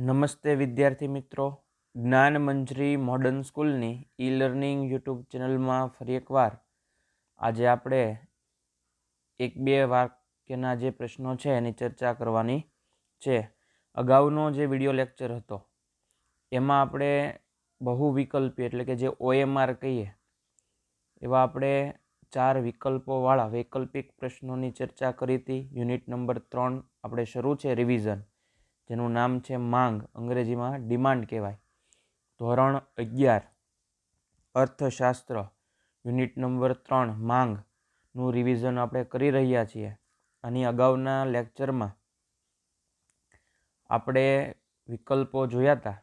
નમસ્તે વિદ્યાર્થી મિત્રો જ્ઞાન મંજરી મોડર્ન સ્કૂલની ઈ લર્નિંગ યુટ્યુબ ચેનલમાં ફરી એકવાર આજે આપણે એક બે વાક્યના જે પ્રશ્નો છે એની ચર્ચા કરવાની છે અગાઉનો જે વિડીયો લેક્ચર હતો એમાં આપણે બહુ વિકલ્પી એટલે કે જે ઓએમઆર કહીએ એવા આપણે ચાર વિકલ્પોવાળા વૈકલ્પિક પ્રશ્નોની ચર્ચા કરી હતી યુનિટ નંબર ત્રણ આપણે શરૂ છે રિવિઝન જેનું નામ છે માંગ અંગ્રેજીમાં ડિમાન્ડ કહેવાય ધોરણ અગિયાર અર્થશાસ્ત્ર યુનિટ નંબર ત્રણ માંગનું રિવિઝન આપણે કરી રહ્યા છીએ આની અગાઉના લેક્ચરમાં આપણે વિકલ્પો જોયા હતા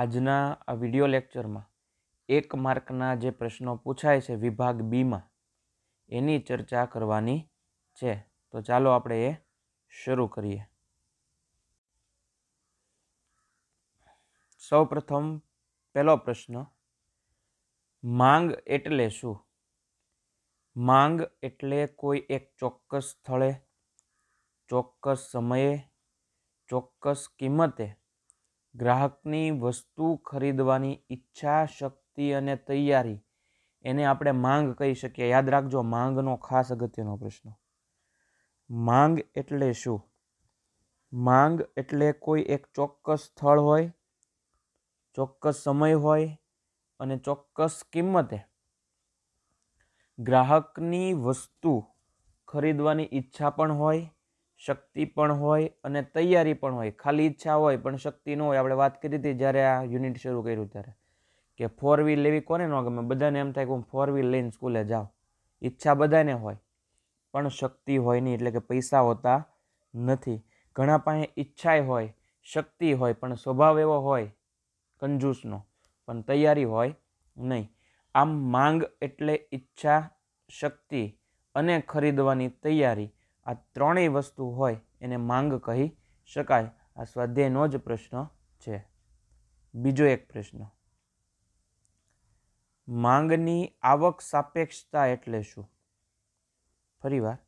આજના આ વિડિયો લેક્ચરમાં એક માર્કના જે પ્રશ્નો પૂછાય છે વિભાગ બીમાં એની ચર્ચા કરવાની છે તો ચાલો આપણે એ શરૂ કરીએ સૌપ્રથમ પહેલો પ્રશ્ન માંગ એટલે શું માંગ એટલે કોઈ એક ચોક્કસ સ્થળે ચોક્કસ સમયે ચોક્કસ કિંમતે ગ્રાહકની વસ્તુ ખરીદવાની ઈચ્છા શક્તિ અને તૈયારી એને આપણે માંગ કહી શકીએ યાદ રાખજો માંગનો ખાસ અગત્યનો પ્રશ્ન માંગ એટલે શું માંગ એટલે કોઈ એક ચોક્કસ સ્થળ હોય ચોક્કસ સમય હોય અને ચોક્કસ કિંમતે ગ્રાહકની વસ્તુ ખરીદવાની ઈચ્છા પણ હોય શક્તિ પણ હોય અને તૈયારી પણ હોય ખાલી ઈચ્છા હોય પણ શક્તિ ન હોય આપણે વાત કરી હતી જ્યારે આ યુનિટ શરૂ કર્યું ત્યારે કે ફોર વ્હીલ લેવી કોને ન ગમે બધાને એમ થાય કે હું ફોર વ્હીલ લઈને સ્કૂલે જાઉં ઈચ્છા બધાને હોય પણ શક્તિ હોય નહીં એટલે કે પૈસા હોતા નથી ઘણા પાસે ઈચ્છાય હોય શક્તિ હોય પણ સ્વભાવ એવો હોય કંજૂસનો પણ તૈયારી હોય નહીં આમ માંગ એટલે ઈચ્છા શક્તિ અને ખરીદવાની તૈયારી આ ત્રણેય વસ્તુ હોય એને માંગ કહી શકાય આ સ્વાધ્યાયનો જ પ્રશ્ન છે બીજો એક પ્રશ્ન માંગની આવક સાપેક્ષતા એટલે શું ફરીવાર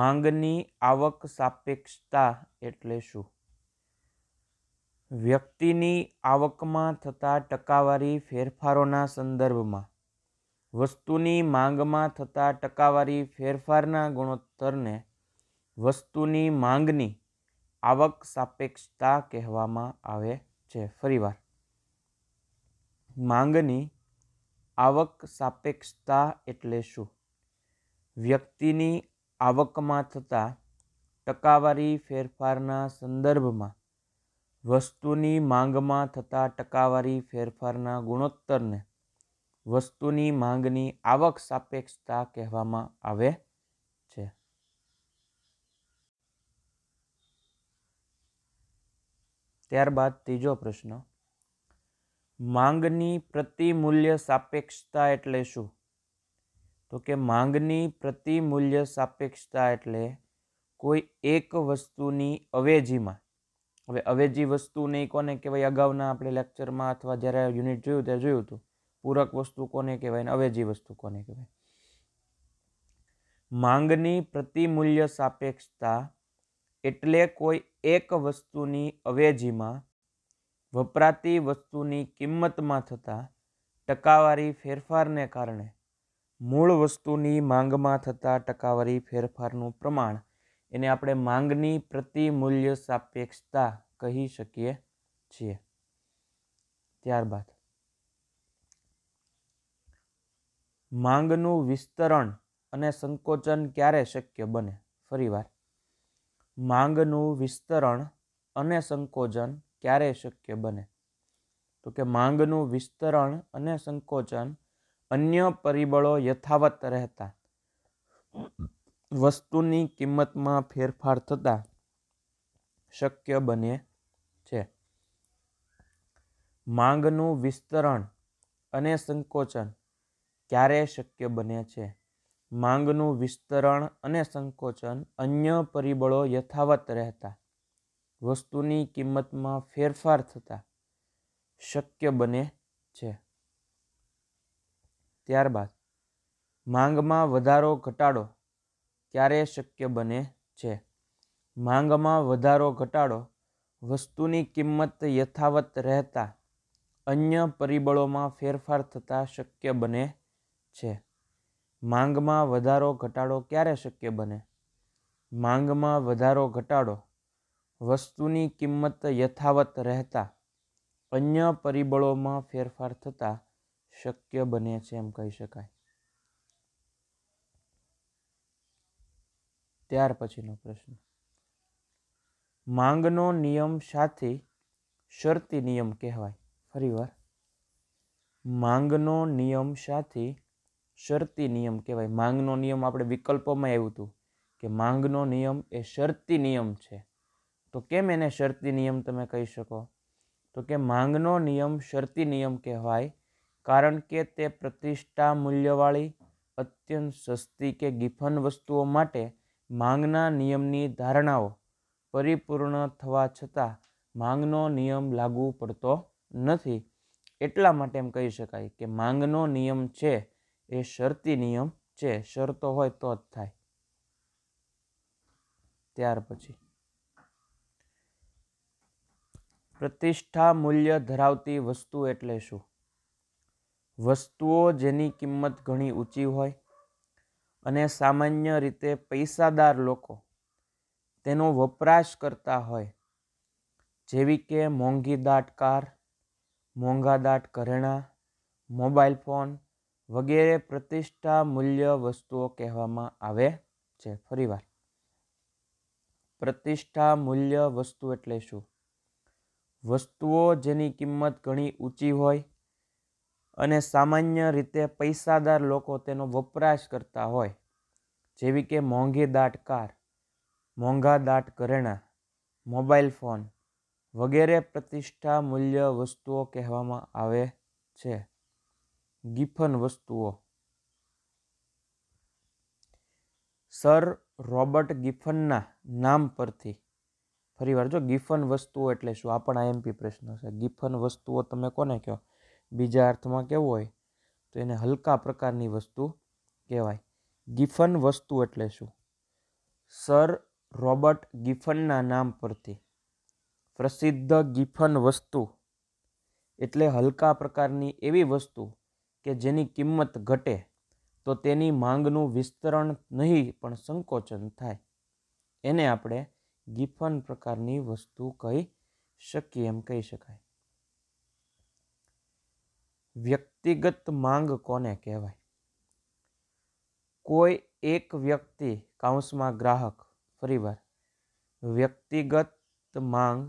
માંગની આવક સાપેક્ષતા એટલે શું વ્યક્તિની આવકમાં થતા ટકાવારી ફેરફારોના સંદર્ભમાં વસ્તુની માંગમાં થતા ટકાવારી ફેરફારના ગુણોત્તરને વસ્તુની માંગની આવક સાપેક્ષતા કહેવામાં આવે છે ફરીવાર માંગની આવક સાપેક્ષતા એટલે શું વ્યક્તિની આવકમાં થતા ટકાવારી ફેરફારના સંદર્ભમાં વસ્તુની માંગમાં થતા ટકાવારી ફેરફારના ગુણોત્તરને વસ્તુની માંગની આવક સાપેક્ષતા કહેવામાં આવે છે ત્યારબાદ ત્રીજો પ્રશ્ન માંગની પ્રતિમૂલ્ય સાપેક્ષતા એટલે શું તો કે માંગની પ્રતિમૂલ્ય સાપેક્ષતા એટલે કોઈ એક વસ્તુની અવેજીમાં હવે અવેજી વસ્તુને કોને કહેવાય અગાઉના આપણે લેક્ચરમાં અથવા જ્યારે યુનિટ જોયું ત્યારે જોયું હતું પૂરક વસ્તુ કોને કહેવાય અને અવેજી વસ્તુ કોને કહેવાય માંગની પ્રતિમૂલ્ય સાપેક્ષતા એટલે કોઈ એક વસ્તુની અવેજીમાં વપરાતી વસ્તુની કિંમતમાં થતા ટકાવારી ફેરફારને કારણે મૂળ વસ્તુની માંગમાં થતા ટકાવારી ફેરફારનું પ્રમાણ એને આપણે માંગની પ્રતિ મૂલ્ય સાપેક્ષતા કહી શકીએ છીએ ત્યારબાદ માંગનું વિસ્તરણ અને સંકોચન ક્યારે શક્ય બને ફરીવાર માંગનું વિસ્તરણ અને સંકોચન ક્યારે શક્ય બને તો કે માંગનું વિસ્તરણ અને સંકોચન અન્ય પરિબળો યથાવત રહેતા વસ્તુની કિંમતમાં ફેરફાર થતાં શક્ય બને છે માંગનું વિસ્તરણ અને સંકોચન ક્યારે શક્ય બને છે માંગનું વિસ્તરણ અને સંકોચન અન્ય પરિબળો યથાવત રહેતા વસ્તુની કિંમતમાં ફેરફાર થતાં શક્ય બને છે ત્યારબાદ માંગમાં વધારો ઘટાડો ક્યારે શક્ય બને છે માંગમાં વધારો ઘટાડો વસ્તુની કિંમત યથાવત રહેતા અન્ય પરિબળોમાં ફેરફાર થતાં શક્ય બને છે માંગમાં વધારો ઘટાડો ક્યારે શક્ય બને માંગમાં વધારો ઘટાડો વસ્તુની કિંમત યથાવત રહેતા અન્ય પરિબળોમાં ફેરફાર થતાં શક્ય બને છે એમ કહી શકાય ત્યાર પછીનો પ્રશ્ન માંગનો નિયમ સાથે શરતી નિયમ કહેવાય ફરીવાર માંગનો નિયમ સાથે શરતી નિયમ કહેવાય માંગનો નિયમ આપણે વિકલ્પોમાં આવ્યું હતું કે માંગનો નિયમ એ શરતી નિયમ છે તો કેમ એને શરતી નિયમ તમે કહી શકો તો કે માંગનો નિયમ શરતી નિયમ કહેવાય કારણ કે તે પ્રતિષ્ઠા મૂલ્યવાળી અત્યંત સસ્તી કે ગિફન વસ્તુઓ માટે માંગના નિયમની ધારણાઓ પરિપૂર્ણ થવા છતાં માંગનો નિયમ લાગુ પડતો નથી એટલા માટે એમ કહી શકાય કે માંગનો નિયમ છે એ શરતી નિયમ છે શરતો હોય તો જ થાય ત્યાર પછી પ્રતિષ્ઠા મૂલ્ય ધરાવતી વસ્તુ એટલે શું વસ્તુઓ જેની કિંમત ઘણી ઊંચી હોય અને સામાન્ય રીતે પૈસાદાર લોકો તેનો વપરાશ કરતા હોય જેવી કે મોંઘી દાટ કાર મોંઘા દાટ ઘરેણાં મોબાઈલ ફોન વગેરે પ્રતિષ્ઠા મૂલ્ય વસ્તુઓ કહેવામાં આવે છે ફરીવાર પ્રતિષ્ઠા મૂલ્ય વસ્તુ એટલે શું વસ્તુઓ જેની કિંમત ઘણી ઊંચી હોય અને સામાન્ય રીતે પૈસાદાર લોકો તેનો વપરાશ કરતા હોય જેવી કે મોંઘી દાટ કાર મોંઘા દાટ ઘરેણા મોબાઈલ ફોન વગેરે પ્રતિષ્ઠા મૂલ્ય વસ્તુઓ કહેવામાં આવે છે ગિફન વસ્તુઓ સર રોબર્ટ ગિફનના નામ પરથી ફરી વાર જો ગિફન વસ્તુઓ એટલે શું આપણા એમપી પ્રશ્ન છે ગિફન વસ્તુઓ તમે કોને કહો બીજા અર્થમાં કેવું હોય તો એને હલકા પ્રકારની વસ્તુ કહેવાય ગિફન વસ્તુ એટલે શું સર રોબર્ટ ગિફનના નામ પરથી પ્રસિદ્ધ ગિફન વસ્તુ એટલે હલકા પ્રકારની એવી વસ્તુ કે જેની કિંમત ઘટે તો તેની માંગનું વિસ્તરણ નહીં પણ સંકોચન થાય એને આપણે ગિફન પ્રકારની વસ્તુ કહી શકીએ એમ કહી શકાય વ્યક્તિગત માંગ કોને કહેવાય કોઈ એક વ્યક્તિ કાઉન્સમાં ગ્રાહક ફરીવાર વ્યક્તિગત માંગ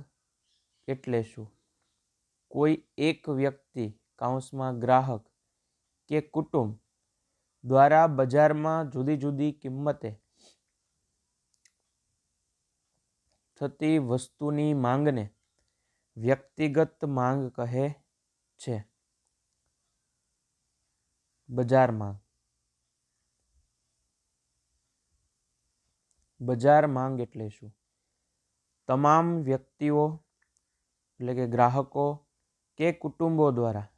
એટલે શું કોઈ એક વ્યક્તિ કાઉન્સમાં ગ્રાહક કે કુટુંબ દ્વારા બજારમાં જુદી જુદી કિંમતે થતી વસ્તુની માંગને વ્યક્તિગત માંગ કહે છે બજારમાં બજાર માંગ એટલે શું તમામ વ્યક્તિઓ એટલે કે ગ્રાહકો કે કુટુંબો દ્વારા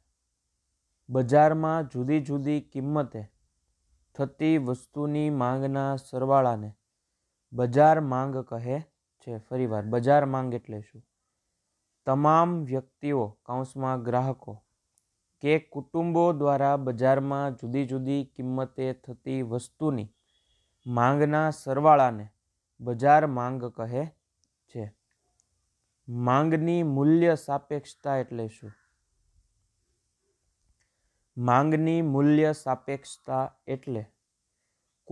બજારમાં જુદી જુદી કિંમતે થતી વસ્તુની માંગના સરવાળાને બજાર માંગ કહે છે ફરીવાર બજાર માંગ એટલે શું તમામ વ્યક્તિઓ કૌંસમાં ગ્રાહકો કે કુટુંબો દ્વારા બજારમાં જુદી જુદી કિંમતે થતી વસ્તુની માંગના સરવાળાને બજાર માંગ કહે છે માંગની મૂલ્ય સાપેક્ષતા એટલે શું માંગની મૂલ્ય સાપેક્ષતા એટલે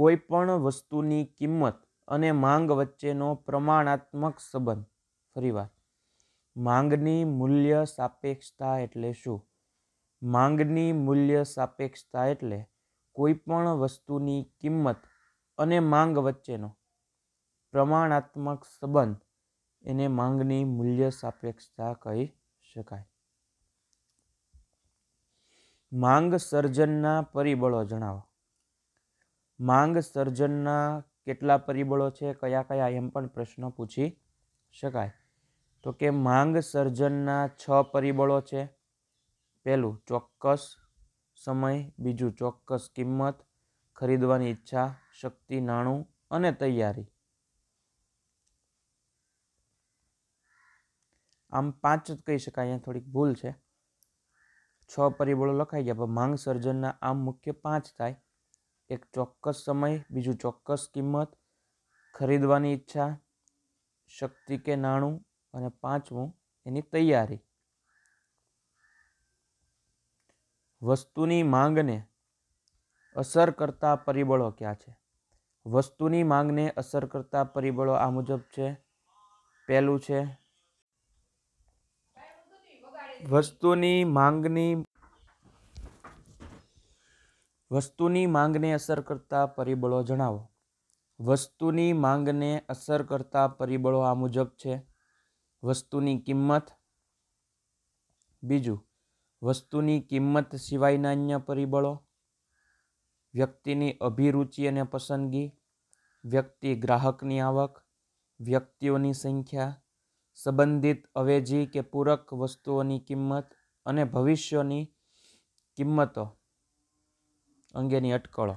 કોઈ પણ વસ્તુની કિંમત અને માંગ વચ્ચેનો પ્રમાણાત્મક સંબંધ ફરીવાર માંગની મૂલ્ય સાપેક્ષતા એટલે શું માંગની મૂલ્ય સાપેક્ષતા એટલે કોઈપણ વસ્તુની કિંમત અને માંગ વચ્ચેનો પ્રમાણાત્મક સંબંધ એને માંગની મૂલ્ય સાપેક્ષતા કહી શકાય માંગ સર્જનના પરિબળો જણાવો માંગ સર્જનના કેટલા પરિબળો છે કયા કયા એમ પણ પ્રશ્ન પૂછી શકાય તો કે માંગ સર્જનના છ પરિબળો છે પહેલું ચોક્કસ સમય બીજું ચોક્કસ કિંમત ખરીદવાની ઈચ્છા શક્તિ નાણું અને તૈયારી આમ પાંચ જ કહી શકાય અહીંયા થોડીક ભૂલ છે છ પરિબળો લખાઈ ગયા પણ માંગ સર્જનના આમ મુખ્ય પાંચ થાય એક ચોક્કસ સમય બીજું ચોક્કસ કિંમત ખરીદવાની ઈચ્છા શક્તિ કે નાણું અને પાંચમું એની તૈયારી વસ્તુની માંગને અસર કરતા પરિબળો ક્યાં છે વસ્તુની માંગને અસર કરતા પરિબળો આ મુજબ છે પહેલું છે વસ્તુની માંગની વસ્તુની માંગને અસર કરતા પરિબળો જણાવો વસ્તુની માંગને અસર કરતા પરિબળો આ મુજબ છે વસ્તુની કિંમત બીજું વસ્તુની કિંમત સિવાયના અન્ય પરિબળો વ્યક્તિની અભિરુચિ અને પસંદગી વ્યક્તિ ગ્રાહકની આવક વ્યક્તિઓની સંખ્યા સંબંધિત અવેજી કે પૂરક વસ્તુઓની કિંમત અને ભવિષ્યની કિંમતો અંગેની અટકળો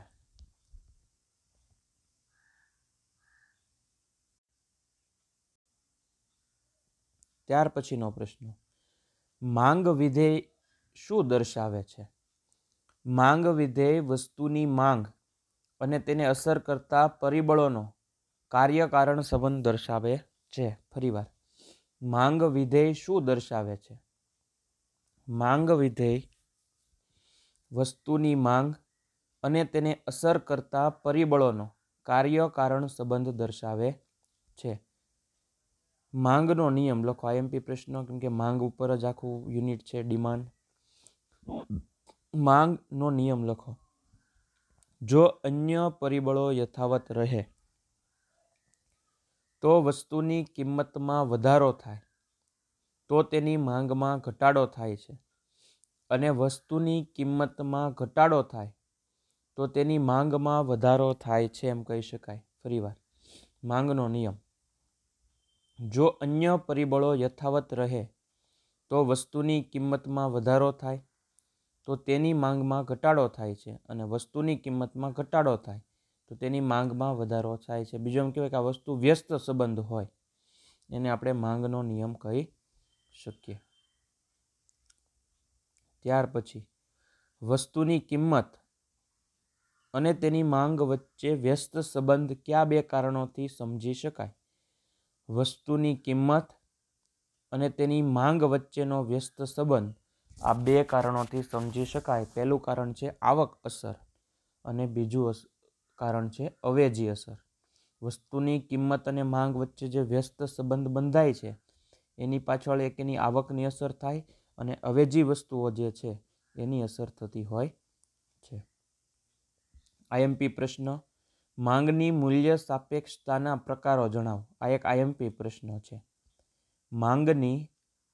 ત્યાર પછીનો પ્રશ્ન માંગ વિધેય શું દર્શાવે છે માંગ વિધેય વસ્તુની માંગ અને તેને અસર કરતા પરિબળોનો કાર્યકારણ સંબંધ દર્શાવે છે ફરીવાર માંગ વિધેય શું દર્શાવે છે માંગ વિધેય વસ્તુની માંગ અને તેને અસર કરતા પરિબળોનો કાર્યકારણ સંબંધ દર્શાવે છે માંગનો નિયમ લખો આઈએમપી પ્રશ્ન કેમ કે માંગ ઉપર જ આખું યુનિટ છે ડિમાન્ડ માંગનો નિયમ લખો જો અન્ય પરિબળો યથાવત રહે તો વસ્તુની કિંમતમાં વધારો થાય તો તેની માંગમાં ઘટાડો થાય છે અને વસ્તુની કિંમતમાં ઘટાડો થાય તો તેની માંગમાં વધારો થાય છે એમ કહી શકાય ફરીવાર માંગનો નિયમ જો અન્ય પરિબળો યથાવત રહે તો વસ્તુની કિંમતમાં વધારો થાય તો તેની માંગમાં ઘટાડો થાય છે અને વસ્તુની કિંમતમાં ઘટાડો થાય તો તેની માંગમાં વધારો થાય છે બીજો એમ કહેવાય કે આ વસ્તુ વ્યસ્ત સંબંધ હોય એને આપણે માંગનો નિયમ કહી શકીએ ત્યાર પછી વસ્તુની કિંમત અને તેની માંગ વચ્ચે વ્યસ્ત સંબંધ કયા બે કારણોથી સમજી શકાય વસ્તુની કિંમત અને તેની માંગ વચ્ચેનો વ્યસ્ત સંબંધ આ બે કારણોથી સમજી શકાય પહેલું કારણ છે આવક અસર અને બીજું કારણ છે અવેજી અસર વસ્તુની કિંમત અને માંગ વચ્ચે જે વ્યસ્ત સંબંધ બંધાય છે એની પાછળ એક એની આવકની અસર થાય અને અવેજી વસ્તુઓ જે છે એની અસર થતી હોય છે આઈએમપી પ્રશ્ન માંગની મૂલ્ય સાપેક્ષતાના પ્રકારો જણાવો આ એક આઈએમપી પ્રશ્ન છે માંગની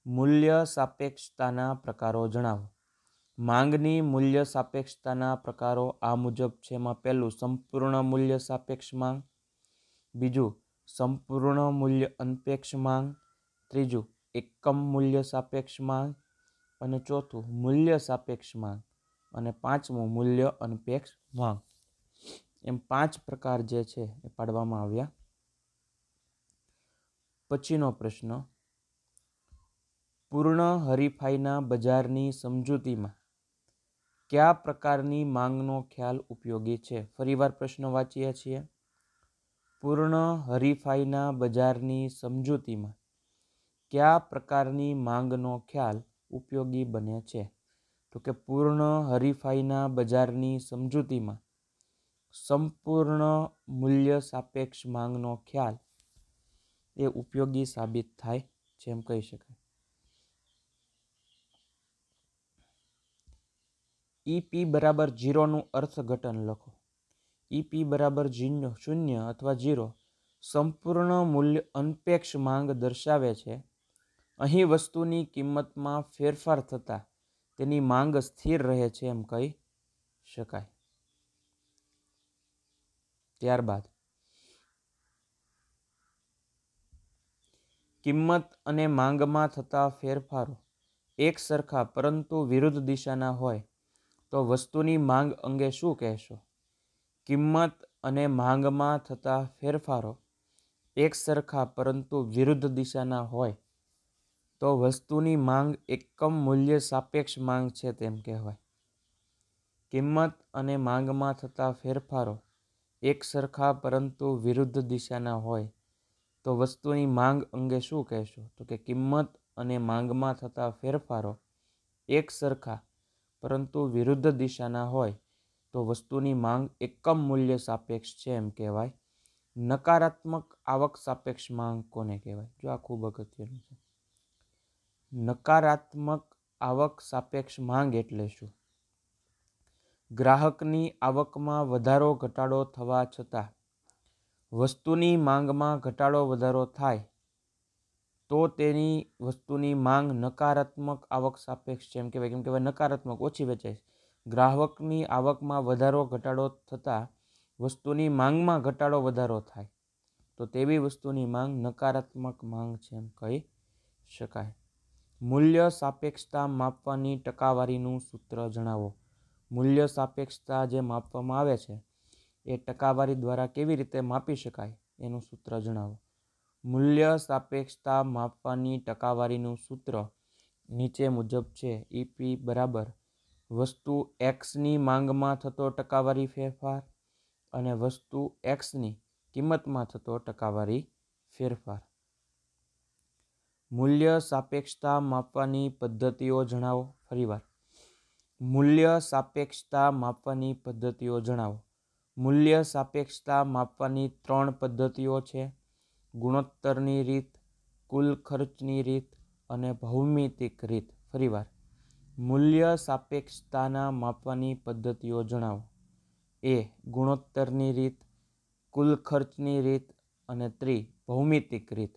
મૂલ્ય સાપેક્ષતાના પ્રકારો જણાવો માંગની મૂલ્ય સાપેક્ષતાના પ્રકારો આ મુજબ છે એમાં પહેલું સંપૂર્ણ મૂલ્ય સાપેક્ષ માંગ બીજું સંપૂર્ણ મૂલ્ય અનપેક્ષ માંગ ત્રીજું એકમ મૂલ્ય સાપેક્ષ માંગ અને ચોથું મૂલ્ય સાપેક્ષ માંગ અને પાંચમું મૂલ્ય અનપેક્ષ માંગ એમ પાંચ પ્રકાર જે છે એ પાડવામાં આવ્યા પછીનો પ્રશ્ન પૂર્ણ હરીફાઈના બજારની સમજૂતીમાં કયા પ્રકારની માંગનો ખ્યાલ ઉપયોગી છે ફરીવાર પ્રશ્ન વાંચીએ છીએ પૂર્ણ હરીફાઈના બજારની સમજૂતીમાં કયા પ્રકારની માંગનો ખ્યાલ ઉપયોગી બને છે તો કે પૂર્ણ હરીફાઈના બજારની સમજૂતીમાં સંપૂર્ણ મૂલ્ય સાપેક્ષ માંગનો ખ્યાલ એ ઉપયોગી સાબિત થાય છે એમ કહી શકાય ઈપી બરાબર જીરોનું અર્થઘટન લખો ઈપી બરાબર જીનો શૂન્ય અથવા જીરો સંપૂર્ણ મૂલ્ય અનપેક્ષ માંગ દર્શાવે છે અહીં વસ્તુની કિંમતમાં ફેરફાર થતાં તેની માંગ સ્થિર રહે છે એમ કહી શકાય ત્યારબાદ કિંમત અને માંગમાં થતા ફેરફારો એક સરખા પરંતુ વિરુદ્ધ દિશાના હોય તો વસ્તુની માંગ અંગે શું કહેશો કિંમત અને માંગમાં થતા ફેરફારો એક સરખા પરંતુ વિરુદ્ધ દિશાના હોય તો વસ્તુની માંગ એકમ મૂલ્ય સાપેક્ષ માંગ છે તેમ કહેવાય કિંમત અને માંગમાં થતા ફેરફારો એક સરખા પરંતુ વિરુદ્ધ દિશાના હોય તો વસ્તુની માંગ અંગે શું કહેશો તો કે કિંમત અને માંગમાં થતા ફેરફારો એક સરખા પરંતુ વિરુદ્ધ દિશાના હોય તો વસ્તુની માંગ એકમ મૂલ્ય સાપેક્ષ છે એમ કહેવાય નકારાત્મક આવક સાપેક્ષ માંગ કોને કહેવાય જો આ ખૂબ અગત્યનું છે નકારાત્મક આવક સાપેક્ષ માંગ એટલે શું ગ્રાહકની આવકમાં વધારો ઘટાડો થવા છતાં વસ્તુની માંગમાં ઘટાડો વધારો થાય તો તેની વસ્તુની માંગ નકારાત્મક આવક સાપેક્ષ છે એમ કહેવાય કેમ કહેવાય નકારાત્મક ઓછી વેચાય ગ્રાહકની આવકમાં વધારો ઘટાડો થતાં વસ્તુની માંગમાં ઘટાડો વધારો થાય તો તેવી વસ્તુની માંગ નકારાત્મક માંગ છે એમ કહી શકાય મૂલ્ય સાપેક્ષતા માપવાની ટકાવારીનું સૂત્ર જણાવો મૂલ્ય સાપેક્ષતા જે માપવામાં આવે છે એ ટકાવારી દ્વારા કેવી રીતે માપી શકાય એનું સૂત્ર જણાવો મૂલ્ય સાપેક્ષતા માપવાની ટકાવારીનું સૂત્ર નીચે મુજબ છે ઈપી બરાબર વસ્તુ એક્સની માંગમાં થતો ટકાવારી ફેરફાર અને વસ્તુ એક્સની કિંમતમાં થતો ટકાવારી ફેરફાર મૂલ્ય સાપેક્ષતા માપવાની પદ્ધતિઓ જણાવો ફરીવાર મૂલ્ય સાપેક્ષતા માપવાની પદ્ધતિઓ જણાવો મૂલ્ય સાપેક્ષતા માપવાની ત્રણ પદ્ધતિઓ છે ગુણોત્તરની રીત કુલ ખર્ચની રીત અને ભૌમિતિક રીત ફરીવાર મૂલ્ય સાપેક્ષતાના માપવાની પદ્ધતિઓ જણાવો એ ગુણોત્તરની રીત કુલ ખર્ચની રીત અને ત્રી ભૌમિતિક રીત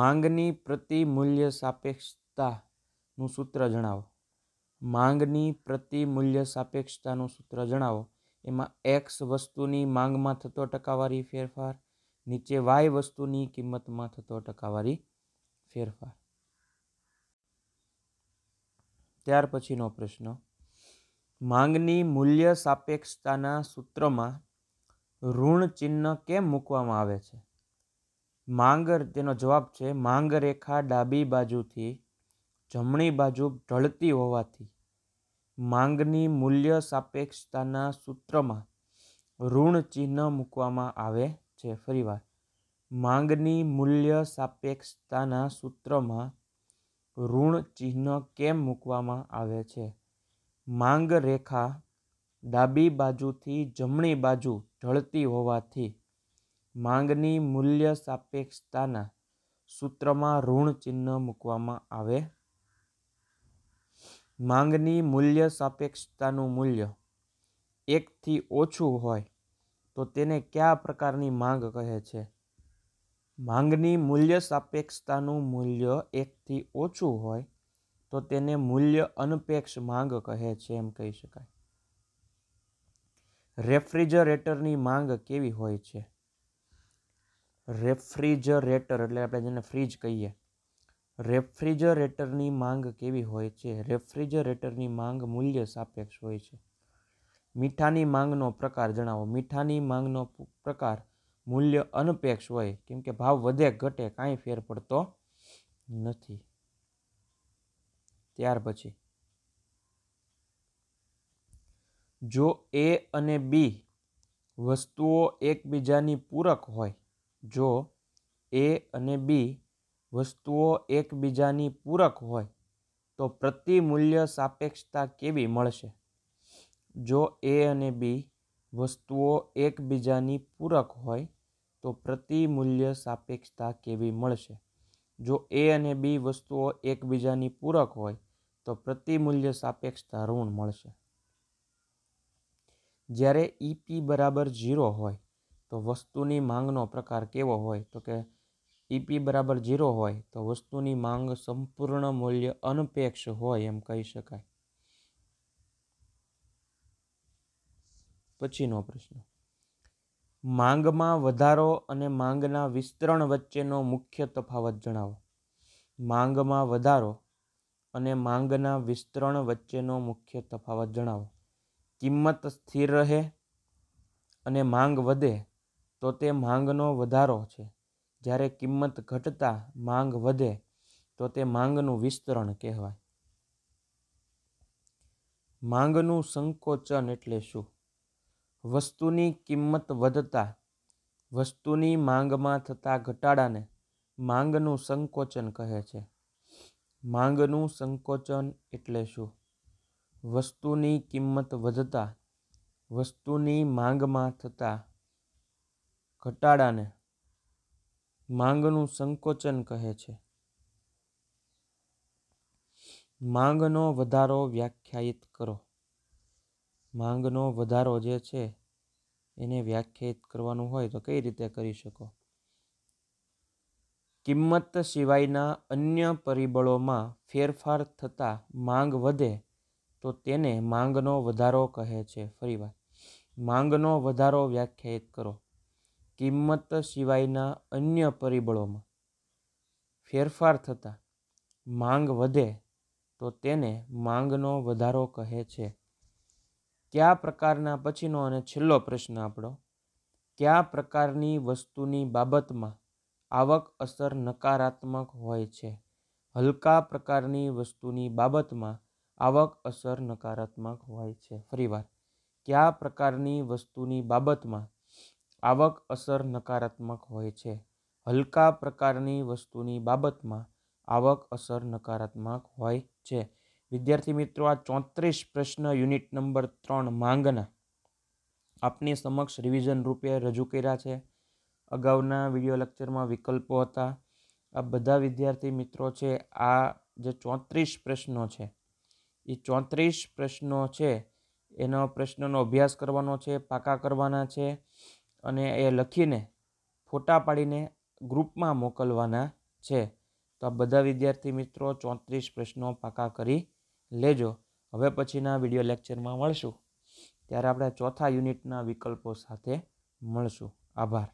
માંગની પ્રતિ મૂલ્ય સાપેક્ષતાનું સૂત્ર જણાવો માંગની પ્રતિ મૂલ્ય સાપેક્ષતાનું સૂત્ર જણાવો એમાં એક્સ વસ્તુની માંગમાં થતો ટકાવારી ફેરફાર નીચે વાય વસ્તુની કિંમતમાં થતો ટકાવારી ફેરફાર ત્યાર પછીનો પ્રશ્ન માંગની મૂલ્ય સાપેક્ષતાના સૂત્રમાં ઋણ ચિહ્ન કેમ મૂકવામાં આવે છે માંગર તેનો જવાબ છે માંગ રેખા ડાબી બાજુથી જમણી બાજુ ઢળતી હોવાથી માંગની મૂલ્ય સાપેક્ષતાના સૂત્રમાં ઋણ ચિહ્ન મૂકવામાં આવે છે ફરીવાર માંગની મૂલ્ય સાપેક્ષતાના સૂત્રમાં ઋણ ચિહ્ન કેમ મૂકવામાં આવે છે માંગ રેખા ડાબી બાજુથી જમણી બાજુ ઢળતી હોવાથી માંગની મૂલ્ય સાપેક્ષતાના સૂત્રમાં ઋણ ચિહ્ન મૂકવામાં આવે માંગની મૂલ્ય સાપેક્ષતાનું મૂલ્ય એકથી ઓછું હોય તો તેને કયા પ્રકારની માંગ કહે છે માંગની મૂલ્ય સાપેક્ષતાનું મૂલ્ય એકથી ઓછું હોય તો તેને મૂલ્ય અનપેક્ષ માંગ કહે છે એમ કહી શકાય રેફ્રિજરેટરની માંગ કેવી હોય છે રેફ્રિજરેટર એટલે આપણે જેને ફ્રીજ કહીએ રેફ્રિજરેટરની માંગ કેવી હોય છે રેફ્રિજરેટરની માંગ મૂલ્ય સાપેક્ષ હોય છે મીઠાની માંગનો પ્રકાર જણાવો મીઠાની માંગનો પ્રકાર મૂલ્ય અનપેક્ષ હોય કેમ કે ભાવ વધે ઘટે કાંઈ ફેર પડતો નથી ત્યાર પછી જો એ અને બી વસ્તુઓ એકબીજાની પૂરક હોય જો એ અને બી વસ્તુઓ એકબીજાની પૂરક હોય તો પ્રતિમૂલ્ય સાપેક્ષતા કેવી મળશે જો એ અને બી વસ્તુઓ એકબીજાની પૂરક હોય તો પ્રતિમૂલ્ય સાપેક્ષતા કેવી મળશે જો એ અને બી વસ્તુઓ એકબીજાની પૂરક હોય તો પ્રતિમૂલ્ય સાપેક્ષતા ઋણ મળશે જ્યારે ઈપી બરાબર ઝીરો હોય તો વસ્તુની માંગનો પ્રકાર કેવો હોય તો કે ઈપી બરાબર ઝીરો હોય તો વસ્તુની માંગ સંપૂર્ણ મૂલ્ય અનપેક્ષ હોય એમ કહી શકાય પછીનો પ્રશ્ન માંગમાં વધારો અને માંગના વિસ્તરણ વચ્ચેનો મુખ્ય તફાવત જણાવો માંગમાં વધારો અને માંગના વિસ્તરણ વચ્ચેનો મુખ્ય તફાવત જણાવો કિંમત સ્થિર રહે અને માંગ વધે તો તે માંગનો વધારો છે જ્યારે કિંમત ઘટતા માંગ વધે તો તે માંગનું વિસ્તરણ કહેવાય માંગનું સંકોચન એટલે શું વસ્તુની કિંમત વધતા વસ્તુની માંગમાં થતા ઘટાડાને માંગનું સંકોચન કહે છે માંગનું સંકોચન એટલે શું વસ્તુની કિંમત વધતા વસ્તુની માંગમાં થતા ઘટાડાને માંગનું સંકોચન કહે છે માંગનો વધારો વ્યાખ્યાયિત કરો માંગનો વધારો જે છે એને વ્યાખ્યાયિત કરવાનું હોય તો કઈ રીતે કરી શકો કિંમત સિવાયના અન્ય પરિબળોમાં ફેરફાર થતાં માંગ વધે તો તેને માંગનો વધારો કહે છે ફરીવાર માંગનો વધારો વ્યાખ્યાયિત કરો કિંમત સિવાયના અન્ય પરિબળોમાં ફેરફાર થતાં માંગ વધે તો તેને માંગનો વધારો કહે છે કયા પ્રકારના પછીનો અને છેલ્લો પ્રશ્ન આપણો કયા પ્રકારની વસ્તુની બાબતમાં આવક અસર નકારાત્મક હોય છે હલકા પ્રકારની વસ્તુની બાબતમાં આવક અસર નકારાત્મક હોય છે ફરીવાર કયા પ્રકારની વસ્તુની બાબતમાં આવક અસર નકારાત્મક હોય છે હલકા પ્રકારની વસ્તુની બાબતમાં આવક અસર નકારાત્મક હોય છે વિદ્યાર્થી મિત્રો આ ચોત્રીસ પ્રશ્ન યુનિટ નંબર ત્રણ માંગના આપની સમક્ષ રિવિઝન રૂપે રજૂ કર્યા છે અગાઉના વિડીયો લેક્ચરમાં વિકલ્પો હતા આ બધા વિદ્યાર્થી મિત્રો છે આ જે ચોત્રીસ પ્રશ્નો છે એ ચોત્રીસ પ્રશ્નો છે એનો પ્રશ્નનો અભ્યાસ કરવાનો છે પાકા કરવાના છે અને એ લખીને ફોટા પાડીને ગ્રુપમાં મોકલવાના છે તો આ બધા વિદ્યાર્થી મિત્રો ચોત્રીસ પ્રશ્નો પાકા કરી લેજો હવે પછીના વિડીયો લેક્ચરમાં મળશું ત્યારે આપણે ચોથા યુનિટના વિકલ્પો સાથે મળશું આભાર